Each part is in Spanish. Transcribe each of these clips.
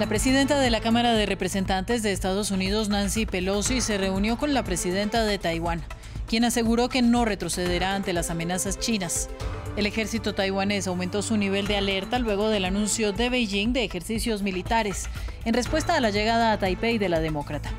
La presidenta de la Cámara de Representantes de Estados Unidos, Nancy Pelosi, se reunió con la presidenta de Taiwán, quien aseguró que no retrocederá ante las amenazas chinas. El ejército taiwanés aumentó su nivel de alerta luego del anuncio de Beijing de ejercicios militares, en respuesta a la llegada a Taipei de la demócrata.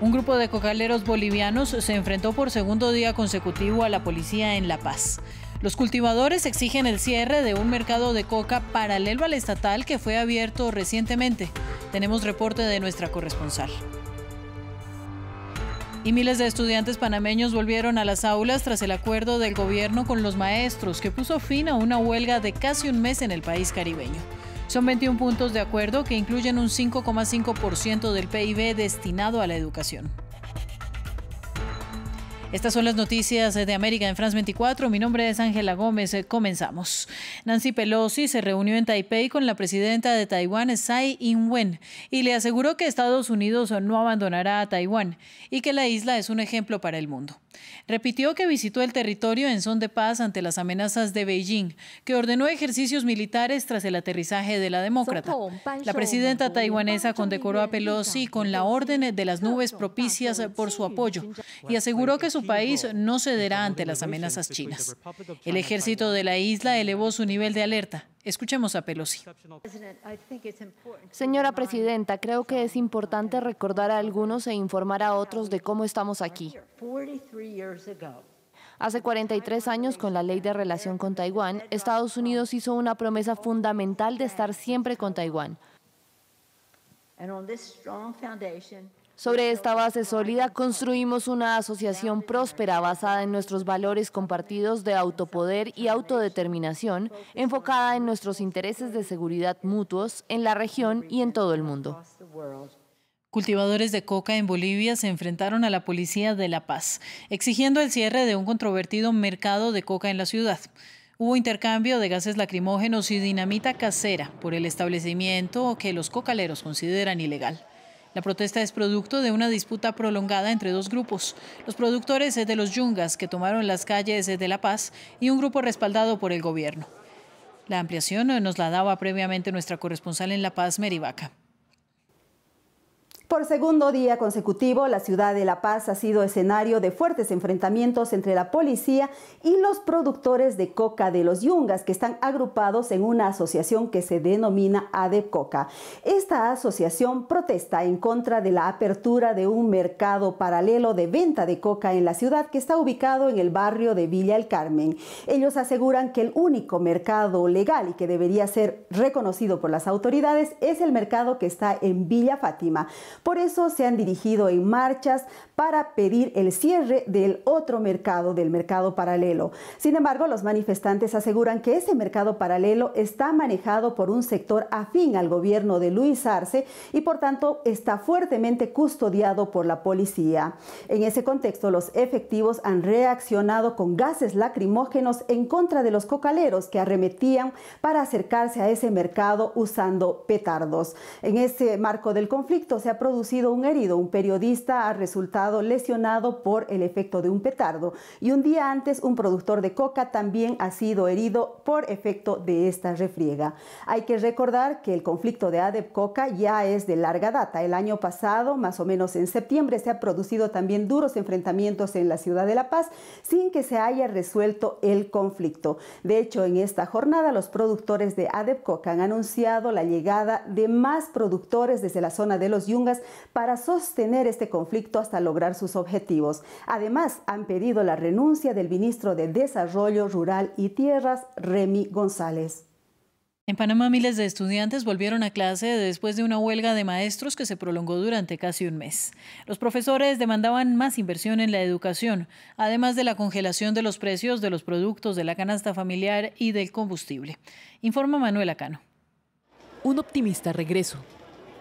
Un grupo de cocaleros bolivianos se enfrentó por segundo día consecutivo a la policía en La Paz. Los cultivadores exigen el cierre de un mercado de coca paralelo al estatal que fue abierto recientemente. Tenemos reporte de nuestra corresponsal. Y miles de estudiantes panameños volvieron a las aulas tras el acuerdo del gobierno con los maestros que puso fin a una huelga de casi un mes en el país caribeño. Son 21 puntos de acuerdo que incluyen un 5,5% del PIB destinado a la educación. Estas son las noticias eh, de América en France 24. Mi nombre es Ángela Gómez. Eh, comenzamos. Nancy Pelosi se reunió en Taipei con la presidenta de Taiwán, Tsai Ing-wen, y le aseguró que Estados Unidos no abandonará a Taiwán y que la isla es un ejemplo para el mundo. Repitió que visitó el territorio en son de paz ante las amenazas de Beijing, que ordenó ejercicios militares tras el aterrizaje de la demócrata. La presidenta taiwanesa condecoró a Pelosi con la Orden de las Nubes propicias por su apoyo y aseguró que su país no cederá ante las amenazas chinas. El ejército de la isla elevó su nivel de alerta. Escuchemos a Pelosi. Señora presidenta, creo que es importante recordar a algunos e informar a otros de cómo estamos aquí. Hace 43 años, con la ley de relación con Taiwán, Estados Unidos hizo una promesa fundamental de estar siempre con Taiwán. Sobre esta base sólida construimos una asociación próspera basada en nuestros valores compartidos de autopoder y autodeterminación, enfocada en nuestros intereses de seguridad mutuos en la región y en todo el mundo. Cultivadores de coca en Bolivia se enfrentaron a la policía de La Paz, exigiendo el cierre de un controvertido mercado de coca en la ciudad. Hubo intercambio de gases lacrimógenos y dinamita casera por el establecimiento que los cocaleros consideran ilegal. La protesta es producto de una disputa prolongada entre dos grupos, los productores de los yungas que tomaron las calles de La Paz y un grupo respaldado por el gobierno. La ampliación nos la daba previamente nuestra corresponsal en La Paz, Merivaca. Por segundo día consecutivo, la ciudad de La Paz ha sido escenario de fuertes enfrentamientos entre la policía y los productores de coca de los yungas, que están agrupados en una asociación que se denomina ADECOCA. Esta asociación protesta en contra de la apertura de un mercado paralelo de venta de coca en la ciudad que está ubicado en el barrio de Villa El Carmen. Ellos aseguran que el único mercado legal y que debería ser reconocido por las autoridades es el mercado que está en Villa Fátima. Por eso se han dirigido en marchas para pedir el cierre del otro mercado, del mercado paralelo. Sin embargo, los manifestantes aseguran que ese mercado paralelo está manejado por un sector afín al gobierno de Luis Arce y por tanto está fuertemente custodiado por la policía. En ese contexto, los efectivos han reaccionado con gases lacrimógenos en contra de los cocaleros que arremetían para acercarse a ese mercado usando petardos. En ese marco del conflicto se ha producido un herido. Un periodista ha resultado lesionado por el efecto de un petardo y un día antes un productor de coca también ha sido herido por efecto de esta refriega. Hay que recordar que el conflicto de ADEP ya es de larga data. El año pasado, más o menos en septiembre, se ha producido también duros enfrentamientos en la ciudad de La Paz sin que se haya resuelto el conflicto. De hecho, en esta jornada los productores de ADEP han anunciado la llegada de más productores desde la zona de los Yungas para sostener este conflicto hasta lograr sus objetivos. Además, han pedido la renuncia del ministro de Desarrollo Rural y Tierras, Remy González. En Panamá miles de estudiantes volvieron a clase después de una huelga de maestros que se prolongó durante casi un mes. Los profesores demandaban más inversión en la educación, además de la congelación de los precios de los productos de la canasta familiar y del combustible. Informa Manuel Acano. Un optimista regreso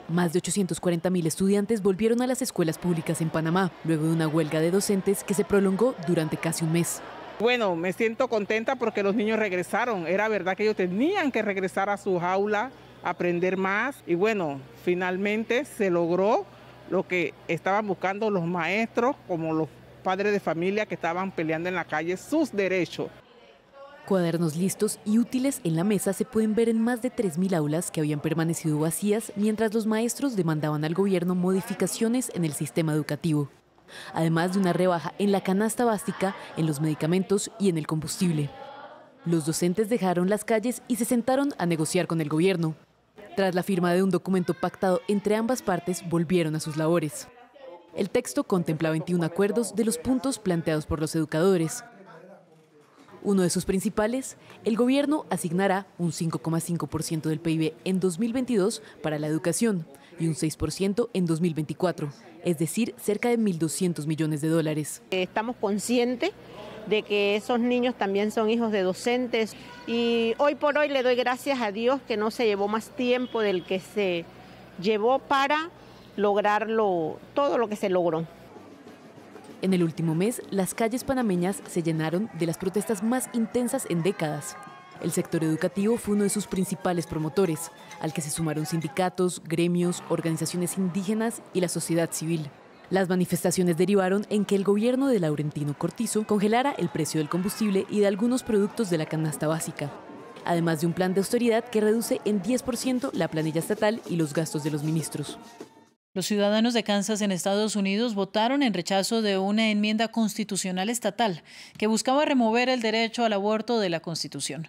más de 840.000 estudiantes volvieron a las escuelas públicas en Panamá, luego de una huelga de docentes que se prolongó durante casi un mes. Bueno, me siento contenta porque los niños regresaron. Era verdad que ellos tenían que regresar a su aula, aprender más. Y bueno, finalmente se logró lo que estaban buscando los maestros como los padres de familia que estaban peleando en la calle sus derechos. Cuadernos listos y útiles en la mesa se pueden ver en más de 3.000 aulas que habían permanecido vacías mientras los maestros demandaban al gobierno modificaciones en el sistema educativo, además de una rebaja en la canasta básica, en los medicamentos y en el combustible. Los docentes dejaron las calles y se sentaron a negociar con el gobierno. Tras la firma de un documento pactado entre ambas partes, volvieron a sus labores. El texto contempla 21 acuerdos de los puntos planteados por los educadores, uno de sus principales, el gobierno asignará un 5,5% del PIB en 2022 para la educación y un 6% en 2024, es decir, cerca de 1.200 millones de dólares. Estamos conscientes de que esos niños también son hijos de docentes y hoy por hoy le doy gracias a Dios que no se llevó más tiempo del que se llevó para lograrlo, todo lo que se logró. En el último mes, las calles panameñas se llenaron de las protestas más intensas en décadas. El sector educativo fue uno de sus principales promotores, al que se sumaron sindicatos, gremios, organizaciones indígenas y la sociedad civil. Las manifestaciones derivaron en que el gobierno de Laurentino Cortizo congelara el precio del combustible y de algunos productos de la canasta básica, además de un plan de austeridad que reduce en 10% la planilla estatal y los gastos de los ministros. Los ciudadanos de Kansas en Estados Unidos votaron en rechazo de una enmienda constitucional estatal que buscaba remover el derecho al aborto de la Constitución.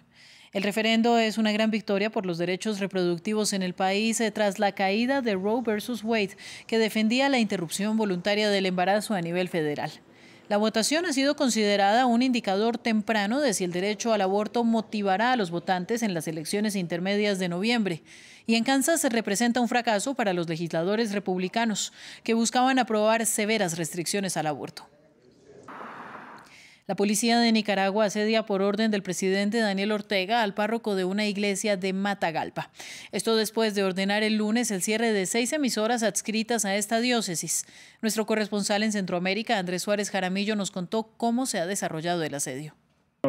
El referendo es una gran victoria por los derechos reproductivos en el país eh, tras la caída de Roe versus Wade, que defendía la interrupción voluntaria del embarazo a nivel federal. La votación ha sido considerada un indicador temprano de si el derecho al aborto motivará a los votantes en las elecciones intermedias de noviembre. Y en Kansas se representa un fracaso para los legisladores republicanos que buscaban aprobar severas restricciones al aborto. La policía de Nicaragua asedia por orden del presidente Daniel Ortega al párroco de una iglesia de Matagalpa. Esto después de ordenar el lunes el cierre de seis emisoras adscritas a esta diócesis. Nuestro corresponsal en Centroamérica, Andrés Suárez Jaramillo, nos contó cómo se ha desarrollado el asedio.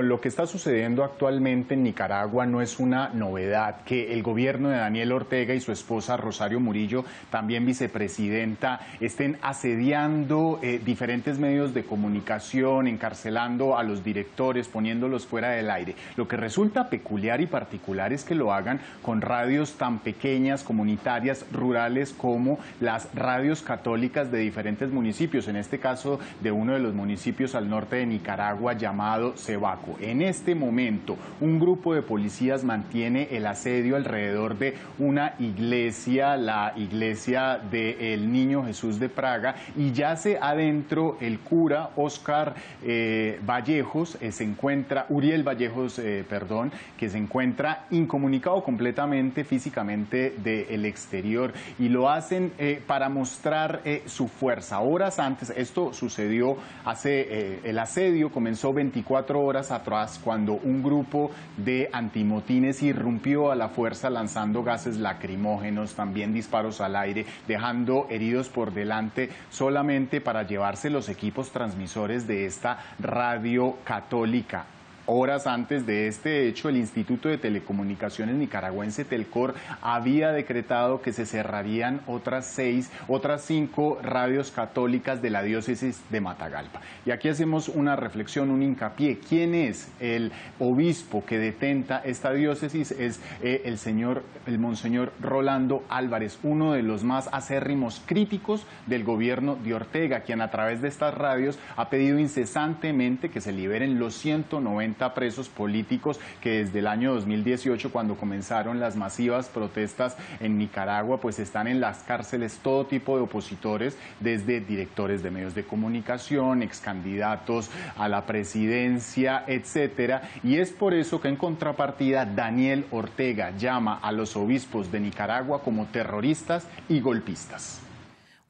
Lo que está sucediendo actualmente en Nicaragua no es una novedad, que el gobierno de Daniel Ortega y su esposa Rosario Murillo, también vicepresidenta, estén asediando eh, diferentes medios de comunicación, encarcelando a los directores, poniéndolos fuera del aire. Lo que resulta peculiar y particular es que lo hagan con radios tan pequeñas, comunitarias, rurales, como las radios católicas de diferentes municipios, en este caso de uno de los municipios al norte de Nicaragua llamado Cebato. En este momento, un grupo de policías mantiene el asedio alrededor de una iglesia, la iglesia del Niño Jesús de Praga, y yace adentro el cura Oscar eh, Vallejos, eh, se encuentra, Uriel Vallejos, eh, perdón, que se encuentra incomunicado completamente físicamente del exterior, y lo hacen para mostrar su fuerza. Horas antes, esto sucedió hace, el asedio comenzó 24 horas atrás cuando un grupo de antimotines irrumpió a la fuerza lanzando gases lacrimógenos, también disparos al aire, dejando heridos por delante solamente para llevarse los equipos transmisores de esta radio católica. Horas antes de este hecho, el Instituto de Telecomunicaciones nicaragüense Telcor había decretado que se cerrarían otras seis, otras cinco radios católicas de la diócesis de Matagalpa. Y aquí hacemos una reflexión, un hincapié. ¿Quién es el obispo que detenta esta diócesis? Es eh, el señor, el monseñor Rolando Álvarez, uno de los más acérrimos críticos del gobierno de Ortega, quien a través de estas radios ha pedido incesantemente que se liberen los 190 presos políticos que desde el año 2018, cuando comenzaron las masivas protestas en Nicaragua, pues están en las cárceles todo tipo de opositores, desde directores de medios de comunicación, ex candidatos a la presidencia, etcétera. Y es por eso que en contrapartida Daniel Ortega llama a los obispos de Nicaragua como terroristas y golpistas.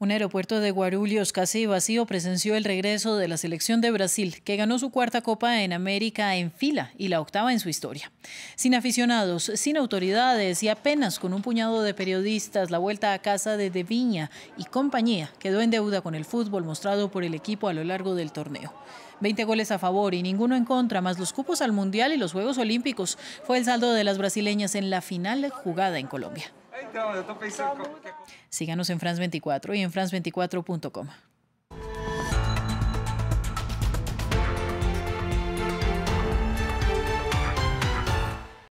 Un aeropuerto de Guarulhos casi vacío presenció el regreso de la selección de Brasil, que ganó su cuarta Copa en América en fila y la octava en su historia. Sin aficionados, sin autoridades y apenas con un puñado de periodistas, la vuelta a casa de De Viña y compañía quedó en deuda con el fútbol mostrado por el equipo a lo largo del torneo. Veinte goles a favor y ninguno en contra, más los cupos al Mundial y los Juegos Olímpicos, fue el saldo de las brasileñas en la final jugada en Colombia. Síganos en France 24 y en france24.com.